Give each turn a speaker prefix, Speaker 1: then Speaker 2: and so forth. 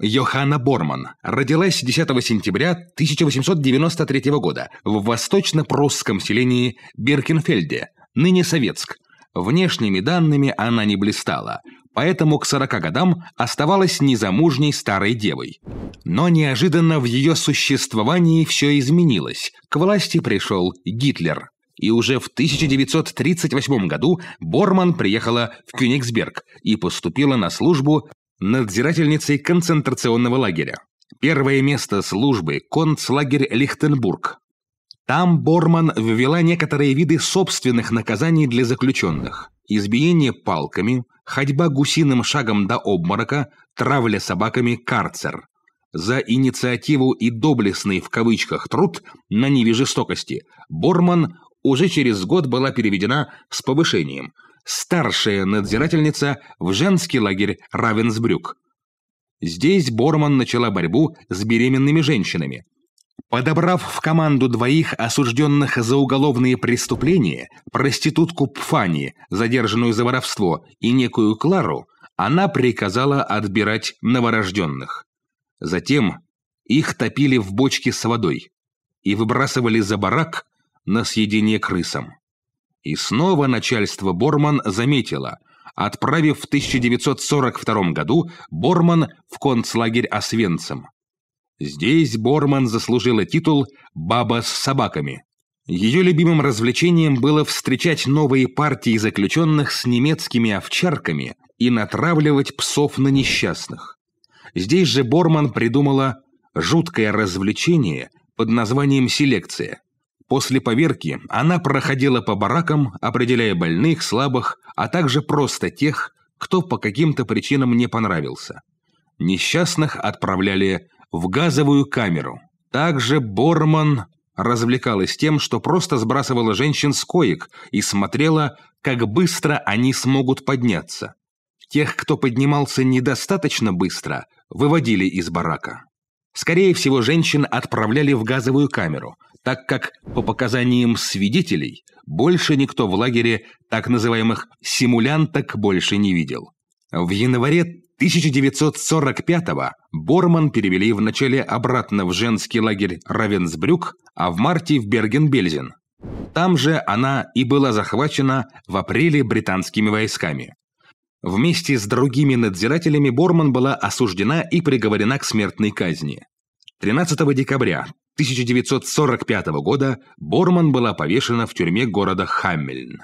Speaker 1: Йоханна Борман родилась 10 сентября 1893 года в восточно-прусском селении Биркенфельде, ныне Советск. Внешними данными она не блистала, поэтому к 40 годам оставалась незамужней старой девой. Но неожиданно в ее существовании все изменилось. К власти пришел Гитлер. И уже в 1938 году Борман приехала в Кёнигсберг и поступила на службу надзирательницей концентрационного лагеря. Первое место службы – концлагерь Лихтенбург. Там Борман ввела некоторые виды собственных наказаний для заключенных. Избиение палками, ходьба гусиным шагом до обморока, травля собаками, карцер. За инициативу и доблестный в кавычках труд на ниве жестокости Борман уже через год была переведена с повышением – старшая надзирательница в женский лагерь Равенсбрюк. Здесь Борман начала борьбу с беременными женщинами. Подобрав в команду двоих осужденных за уголовные преступления, проститутку Пфани, задержанную за воровство, и некую Клару, она приказала отбирать новорожденных. Затем их топили в бочке с водой и выбрасывали за барак на съедение крысам. И снова начальство Борман заметило, отправив в 1942 году Борман в концлагерь Освенцим. Здесь Борман заслужила титул «баба с собаками». Ее любимым развлечением было встречать новые партии заключенных с немецкими овчарками и натравливать псов на несчастных. Здесь же Борман придумала жуткое развлечение под названием «селекция». После поверки она проходила по баракам, определяя больных, слабых, а также просто тех, кто по каким-то причинам не понравился. Несчастных отправляли в газовую камеру. Также Борман развлекалась тем, что просто сбрасывала женщин с коек и смотрела, как быстро они смогут подняться. Тех, кто поднимался недостаточно быстро, выводили из барака. Скорее всего, женщин отправляли в газовую камеру, так как, по показаниям свидетелей, больше никто в лагере так называемых «симулянток» больше не видел. В январе 1945-го Борман перевели вначале обратно в женский лагерь Равенсбрюк, а в марте в Берген-Бельзен. Там же она и была захвачена в апреле британскими войсками. Вместе с другими надзирателями Борман была осуждена и приговорена к смертной казни. 13 декабря 1945 года Борман была повешена в тюрьме города Хаммельн.